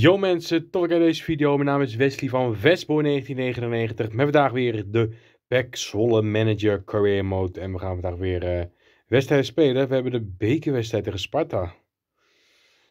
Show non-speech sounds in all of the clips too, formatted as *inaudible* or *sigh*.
Yo mensen, tot ik deze video. Mijn naam is Wesley van Westboy 1999 met vandaag weer de Pack Zwolle Manager Career Mode. En we gaan vandaag weer uh, wedstrijden spelen. We hebben de bekerwedstrijd tegen Sparta.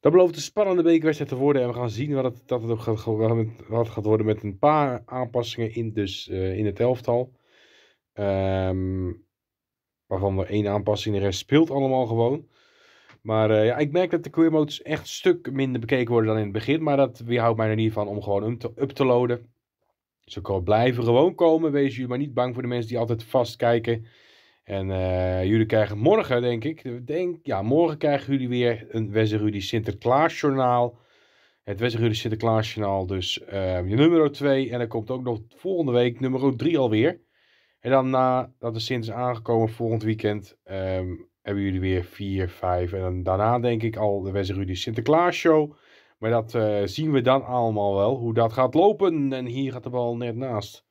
Dat belooft een spannende bekerwedstrijd te worden. En we gaan zien wat het, dat het ook gaat, wat gaat worden met een paar aanpassingen in, dus, eh, in het elftal. Ehm, waarvan er één aanpassing, de rest speelt allemaal gewoon. Maar eh, ja, ik merk dat de queer modes echt een stuk minder bekeken worden dan in het begin. Maar dat weerhoudt mij er niet van om gewoon um up te loaden. Ze dus blijven gewoon komen. Wees jullie maar niet bang voor de mensen die altijd vastkijken. En eh, jullie krijgen morgen, denk ik, denk, ja, morgen krijgen jullie weer een wester Sinterklaasjournaal. Het wester Sinterklaasjournaal, dus ehm, je nummer 2. En dan komt ook nog volgende week nummer 3 alweer. En dan nadat de Sint is aangekomen volgend weekend, ehm, hebben jullie weer vier, vijf. En dan, daarna denk ik al de Wes Sinterklaas show. Maar dat eh, zien we dan allemaal wel, hoe dat gaat lopen. En hier gaat de bal net naast.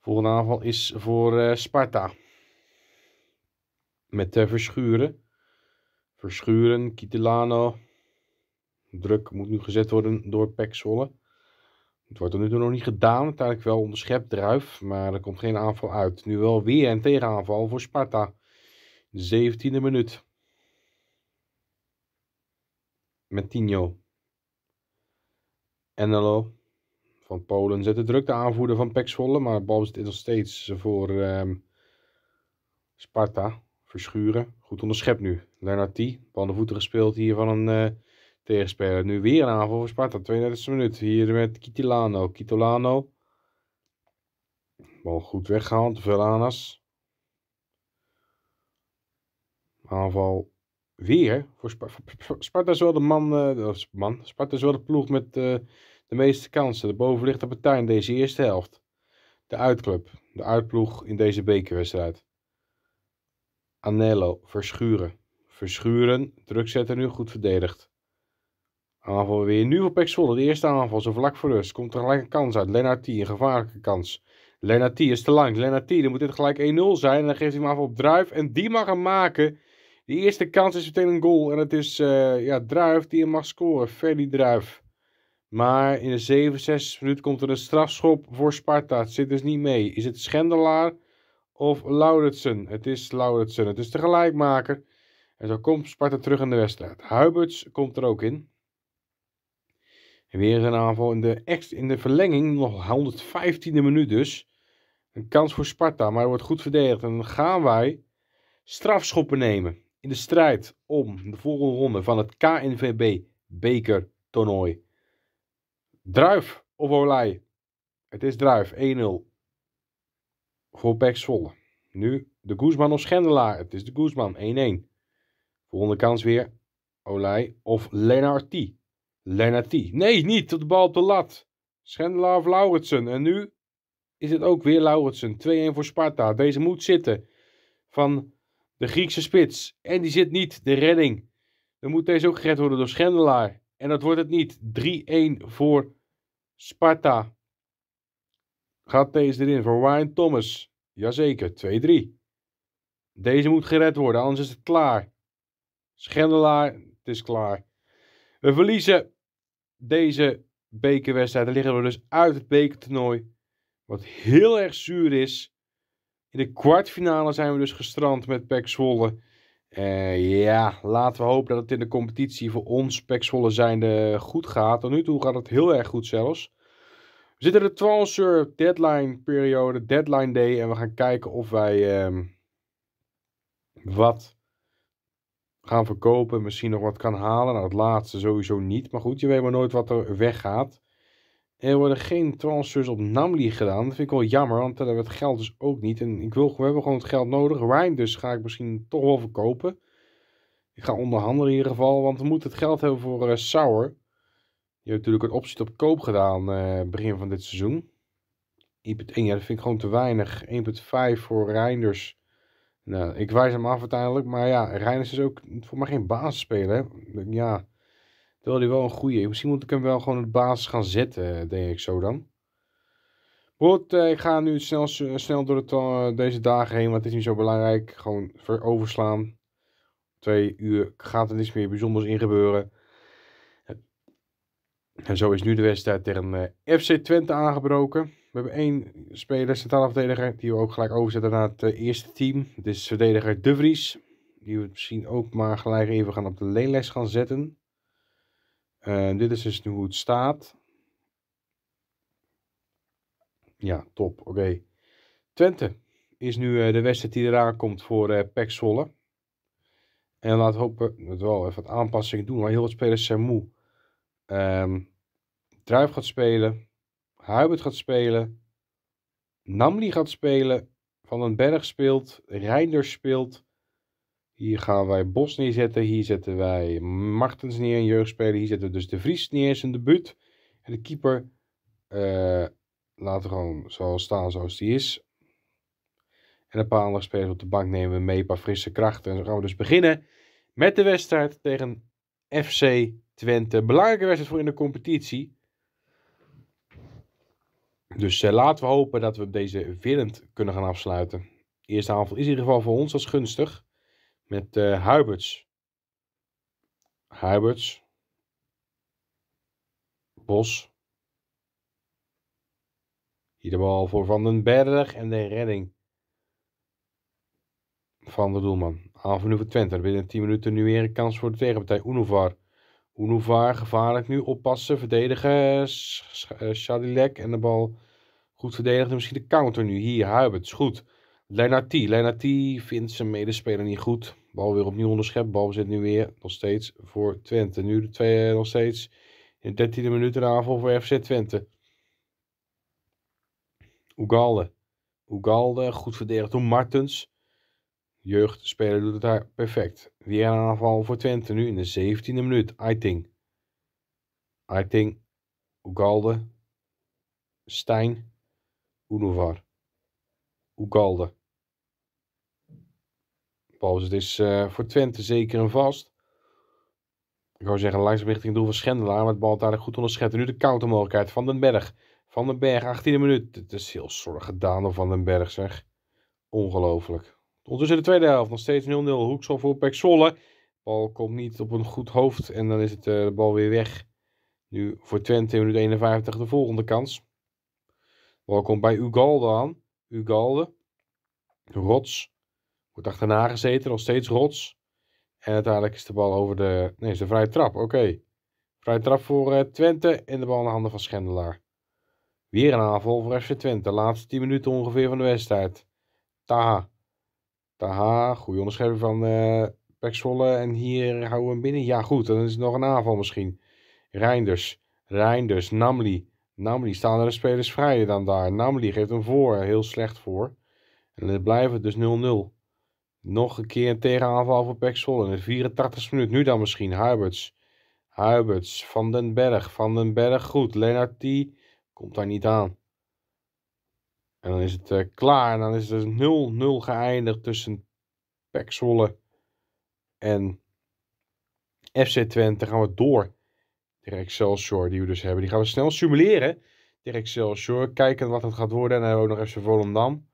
Volgende aanval is voor eh, Sparta. Met te eh, Verschuren. Verschuren, Kitelano. Druk moet nu gezet worden door Pexolle. Het wordt tot nu toe nog niet gedaan. Uiteindelijk wel onderschept druif. Maar er komt geen aanval uit. Nu wel weer een tegenaanval voor Sparta. 17e minuut. Met Tino. Enelo van Polen zet de druk. De aanvoerder van Paxvolle, Maar Maar bal is nog steeds voor ehm, Sparta. Verschuren. Goed onderschept nu. Lennartie. Bal de voeten gespeeld hier van een uh, tegenspeler. Nu weer een aanval voor Sparta. 32e minuut. Hier met Kitilano. Kitolano. Bal goed weggehaald. Velanas. aanval weer. Voor Sparta, Sparta is wel de eh, man, Sparta is wel de ploeg met eh, de meeste kansen. De bovenlichte partij in deze eerste helft. De uitclub, de uitploeg in deze bekerwedstrijd. Anello, verschuren. Verschuren, druk zetten nu, goed verdedigd. Aanval weer nu op Pexwolle. De eerste aanval, zo vlak voor rust. Komt er gelijk een kans uit. Lennartie, een gevaarlijke kans. Lennartie is te lang. Lennartie, dan moet dit gelijk 1-0 zijn. En dan geeft hij hem af op Druif. En die mag hem maken. De eerste kans is meteen een goal. En het is eh, ja, Druif die hem mag scoren. Ferdi Druif. Maar in de 67 minuut komt er een strafschop voor Sparta. Het zit dus niet mee. Is het Schendelaar of Lauritsen? Het is Lauritsen. Het is de gelijkmaker. En zo komt Sparta terug in de wedstrijd. Huiberts komt er ook in. En weer een aanval in de, ex, in de verlenging. Nog 115e minuut dus. Een kans voor Sparta, maar wordt goed verdedigd. En dan gaan wij strafschoppen nemen in de strijd om de volgende ronde van het KNVB toernooi Druif of Olij? Het is Druif, 1-0 voor Pek Zwolle. Nu de Guzman of Schendelaar. Het is de Guzman, 1-1. Volgende kans weer Olij of Lennartie. Lennartie. Nee, niet. Tot de bal op de lat. Schendelaar of Lauritsen. En nu is het ook weer Lauritsen. 2-1 voor Sparta. Deze moet zitten. Van de Griekse spits. En die zit niet. De redding. Dan moet deze ook gered worden door Schendelaar. En dat wordt het niet. 3-1 voor Sparta. Gaat deze erin voor Ryan Thomas. Jazeker, 2-3. Deze moet gered worden, anders is het klaar. Schendelaar, het is klaar. We verliezen deze bekerwedstrijd. Dan liggen we dus uit het bekertoernooi. Wat heel erg zuur is. In de kwartfinale zijn we dus gestrand met Pek Zwolle. Eh, ja, laten we hopen dat het in de competitie voor ons Pek Zwolle zijnde goed gaat. Tot nu toe gaat het heel erg goed zelfs. We zitten in de transfer deadline periode, deadline day. En we gaan kijken of wij ehm, wat gaan verkopen. Misschien nog wat kan halen. Nou, het laatste sowieso niet. Maar goed, je weet maar nooit wat er weggaat er worden geen transfers op Namli gedaan. Dat vind ik wel jammer, want daar hebben we het geld dus ook niet. En ik wil, we hebben gewoon het geld nodig. Ryan dus ga ik misschien toch wel verkopen. Ik ga onderhandelen in ieder geval, want we moeten het geld hebben voor eh, Sauer. Die heeft natuurlijk een optie op koop gedaan eh, begin van dit seizoen. 1.1, ja, dat vind ik gewoon te weinig. 1.5 voor Reinders. Nou, ik wijs hem af uiteindelijk. Maar ja, Reinders is dus ook voor mij geen basisspeler. Ja, Terwijl die wel een goede is. Misschien moet ik hem wel gewoon op basis gaan zetten, eh, denk ik zo dan. Goed, eh, ik ga nu snel, eh, snel door het, deze dagen heen, want het is niet zo belangrijk. Gewoon overslaan. Twee uur gaat er niets meer bijzonders in gebeuren. En zo is nu de wedstrijd tegen FC Twente aangebroken. We hebben één speler, centrale verdediger, die we ook gelijk overzetten naar het eerste team. het is verdediger De Vries. Die we misschien ook maar gelijk even gaan op de leenlijst gaan zetten. Eh, dit is dus nu hoe het staat. Ja, top. Oké. Twente is nu eh, de wedstrijd die eraan komt voor uh, Pek Zwolle. En laten we hopen dat we wel even wat aanpassingen doen. Maar heel veel spelers zijn moe. Um, Druif gaat spelen. Huibert gaat spelen. Namli gaat spelen. Van den Berg speelt. Reinders speelt. Hier gaan wij Bos neerzetten. Hier zetten wij Martens neer, een jeugdspeler. Hier zetten we dus de Vries neer, zijn debuut. En de keeper uh, laten we gewoon zoals staan zoals die is. En een paar andere spelers op de bank nemen we mee, een paar frisse krachten. En zo gaan we dus beginnen met de wedstrijd tegen FC Twente. Belangrijke wedstrijd voor in de competitie. Dus eh, laten we hopen dat we deze winnend kunnen gaan afsluiten. De eerste aanval is in ieder geval voor ons als gunstig met uh, eh, Huiberts. Bos. Hier de bal voor Van den Berg en de redding van de doelman. Aanval van Twente. Binnen 10 minuten nu weer een kans voor de tegenpartij. Unovar. Unovar gevaarlijk nu. Oppassen. Verdedigen. Shadilek. Eh, en de bal goed verdedigd. misschien de counter nu. Hier Huiberts. Goed. Lennartie. Lennartie vindt zijn medespeler niet goed. Bal weer opnieuw onderschept. Bal zit nu weer nog steeds voor Twente. Nu de twee, eh, nog steeds in de 13e minuut een aanval voor FC Twente. Oegalde. Ugalde, goed verdedigd door Martens. Jeugdspeler doet het daar perfect. Weer een aanval voor Twente nu in de 17e minuut. Aiting. Aiting. Oegalde. Stijn. Unovar. Ugalde. Pauls. Het is eh, voor Twente zeker en vast. Ik zou zeggen, langs richting doel van Schendelaar. Maar het bal daar goed onderschept. nu de countermogelijkheid mogelijkheid van den Berg. Van den Berg, 18e minuut. Het is heel zorg gedaan door Van den Berg, zeg. Ongelooflijk. Ondertussen de tweede helft. Nog steeds 0-0. Hoekschop voor Pexolle. De bal komt niet op een goed hoofd. En dan is het, eh, de bal weer weg. Nu voor Twente, minuut 51, de volgende kans. bal komt bij Ugalde aan. Ugalde. Rots. Wordt achterna gezeten, nog steeds rots. En uiteindelijk is de bal over de... Nee, is de vrije trap. Oké. Vrije trap voor eh, Twente en de bal in de handen van Schendelaar. Weer een aanval voor FC Twente. De laatste 10 minuten ongeveer van de wedstrijd. Taha. Taha, goede onderscheiding van uh, En hier houden we hem binnen. Ja goed, dan is het nog een aanval misschien. Reinders. Reinders. Namli. Namli staan er de spelers vrij dan daar. Namli geeft hem voor. Heel slecht voor. En het blijft dus 0-0. Nog een keer een tegenaanval voor Pexol in de 84 e minuut. Nu dan misschien Huberts, Huiberts, Van den Berg, Van den Berg goed. Lennart die komt daar niet aan. En dan is het eh, klaar. En dan is het 0-0 dus geëindigd tussen Pexwolle en FC Twente. Gaan we door tegen Excelsior die we dus hebben. Die gaan we snel simuleren tegen Excelsior. Kijken wat het gaat worden. En dan hebben we ook nog om dan.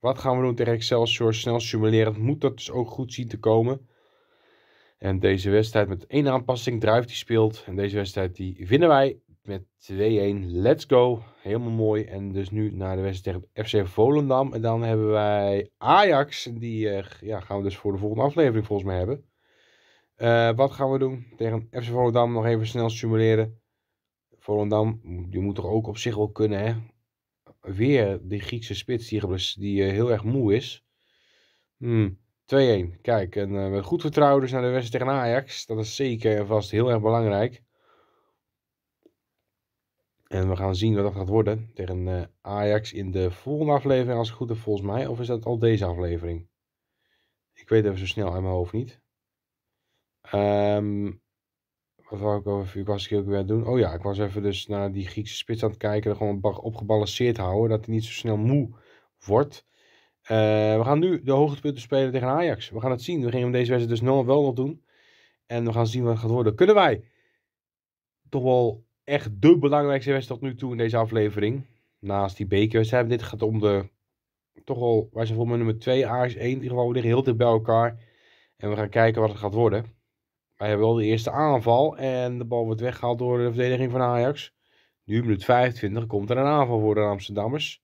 Wat gaan we doen tegen Excelsior? Snel simuleren. moet dat dus ook goed zien te komen. En deze wedstrijd met één aanpassing, Drive die speelt. En deze wedstrijd die winnen wij met 2-1. Let's go. Helemaal mooi. En dus nu naar de wedstrijd tegen FC Volendam. En dan hebben wij Ajax. die ja, gaan we dus voor de volgende aflevering volgens mij hebben. Eh, wat gaan we doen tegen FC Volendam? Nog even snel simuleren. Volendam, die moet toch ook op zich wel kunnen hè? weer die Griekse spits die, die eh, heel erg moe is. 2-1. Hmm, Kijk, en eh, met goed vertrouwen dus naar de wedstrijd tegen Ajax. Dat is zeker en vast heel erg belangrijk. En we gaan zien wat dat gaat worden tegen eh, Ajax in de volgende aflevering, als het goed is volgens mij. Of is dat al deze aflevering? Ik weet even zo snel uit mijn hoofd niet. Um, wat wou ik over was ik ook weer doen? Oh ja, ik was even dus naar die Griekse spits aan het kijken. Gewoon opgebalanceerd houden, dat hij niet zo snel moe wordt. Eh, we gaan nu de hoogtepunten spelen tegen Ajax. We gaan het zien. We gingen hem deze wedstrijd dus nog wel nog doen. En we gaan zien wat het gaat worden. Kunnen wij toch wel echt de belangrijkste wedstrijd tot nu toe in deze aflevering. Naast die bekerwedstrijd. Dit gaat om de... Toch wel, wij zijn volgens mij nummer 2, Ajax 1. In ieder geval, we liggen heel dicht bij elkaar. En we gaan kijken wat het gaat worden. Hij hebben wel de eerste aanval en de bal wordt weggehaald door de verdediging van Ajax. Nu, minuut 25, komt er een aanval voor de Amsterdammers.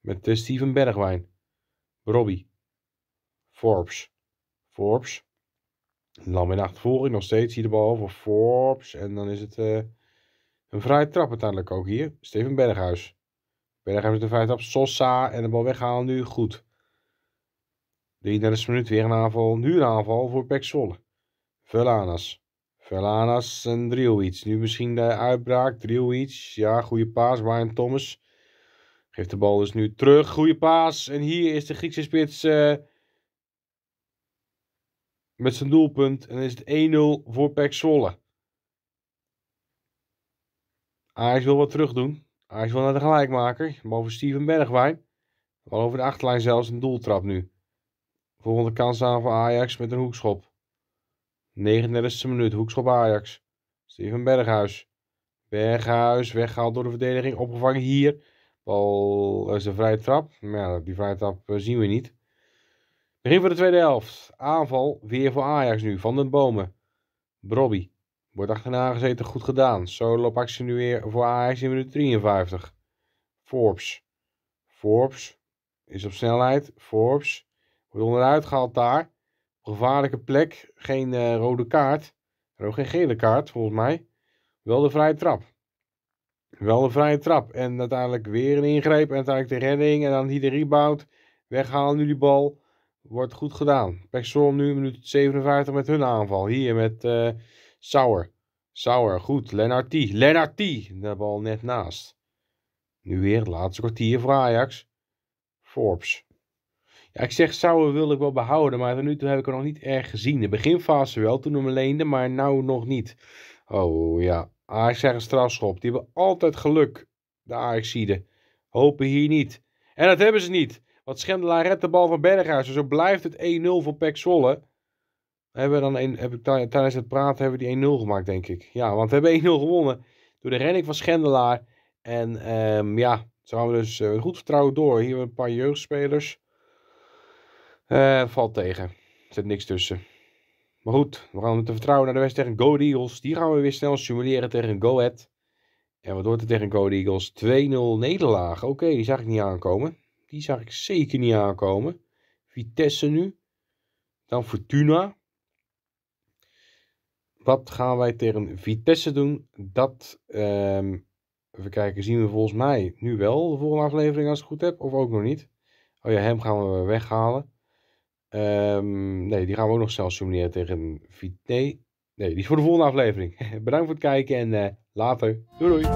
Met eh, Steven Bergwijn. Robbie. Forbes. Forbes. Lam in achtervolging nog steeds. Hier de bal voor Forbes. En dan is het eh, een vrije trap uiteindelijk ook hier. Steven Berghuis. Berghuis met de vrije trap. Sosa. En de bal weghalen nu. Goed. 33 minuut weer een aanval. Nu een aanval voor Pek Zwolle. Velanas. Velanas en Driovic. Nu misschien de uitbraak. Driovic. Ja, goede paas. Ryan Thomas. Geeft de bal dus nu terug. Goede paas. En hier is de Griekse spits eh, met zijn doelpunt. En dan is het 1-0 voor Pek Zwolle. Ajax wil wat terug doen. Ajax wil naar de gelijkmaker. Boven Steven Bergwijn. Wel over de achterlijn zelfs een doeltrap nu. Volgende kans aan voor Ajax met een hoekschop. 39e minuut, hoekschop Ajax. Steven Berghuis. Berghuis, weggehaald door de verdediging, opgevangen hier. Bal is een vrije trap. Maar ja, die vrije trap eh, zien we niet. Begin van de tweede helft. Aanval weer voor Ajax nu. Van den Bomen. Brobby. Wordt achterna gezeten. Goed gedaan. Solo nu weer voor Ajax in minuut 53. Forbes. Forbes is op snelheid. Forbes wordt onderuit gehaald daar gevaarlijke plek. Geen eh, rode kaart. Er ook geen gele kaart, volgens mij. Wel de vrije trap. Wel de vrije trap. En uiteindelijk weer een ingreep. En uiteindelijk de redding. En dan hier de rebound. Weghalen nu die bal. Wordt goed gedaan. Pexol nu minuut 57 met hun aanval. Hier met uh, Sauer. Sauer, goed. Lenartie, Lenartie, De bal net naast. Nu weer het laatste kwartier voor Ajax. Forbes. Ja, ik zeg Sauer wil ik wel behouden, maar tot nu toe heb ik hem nog niet erg gezien. De beginfase wel, toen hem leende, maar nou nog niet. Oh ja, Ajax krijgt een strafschop. Die hebben altijd geluk, de Ajaxiden. Hopen hier niet. En dat hebben ze niet. Want Schendelaar redt de bal van Berghuis. En dus zo blijft het 1-0 voor Pek Zwolle. Hebben we dan een, heb ik, tijdens het praten hebben we die 1-0 gemaakt, denk ik. Ja, want we hebben 1-0 gewonnen. Door de renning van Schendelaar. En ehm, ja, zo gaan we dus eh, goed vertrouwen door. Hier hebben we een paar jeugdspelers. Eh, valt tegen. Er zit niks tussen. Maar goed, we gaan te vertrouwen naar de wedstrijd tegen Go Eagles. Die gaan we weer snel simuleren tegen Go Ahead. En wat wordt het tegen Go Eagles? 2-0 nederlaag. Oké, die zag ik niet aankomen. Die zag ik zeker niet aankomen. Vitesse nu. Dan Fortuna. Wat gaan wij tegen Vitesse doen? Dat, ehm, even kijken, zien we volgens mij nu wel de volgende aflevering als ik het goed heb. Of ook nog niet. Oh ja, hem gaan we weghalen. Ehm, nee, die gaan we ook nog zelfs simuleren tegen Vite. Nee, die is voor de volgende aflevering. *laughs* Bedankt voor het kijken en eh, later. Doei doei.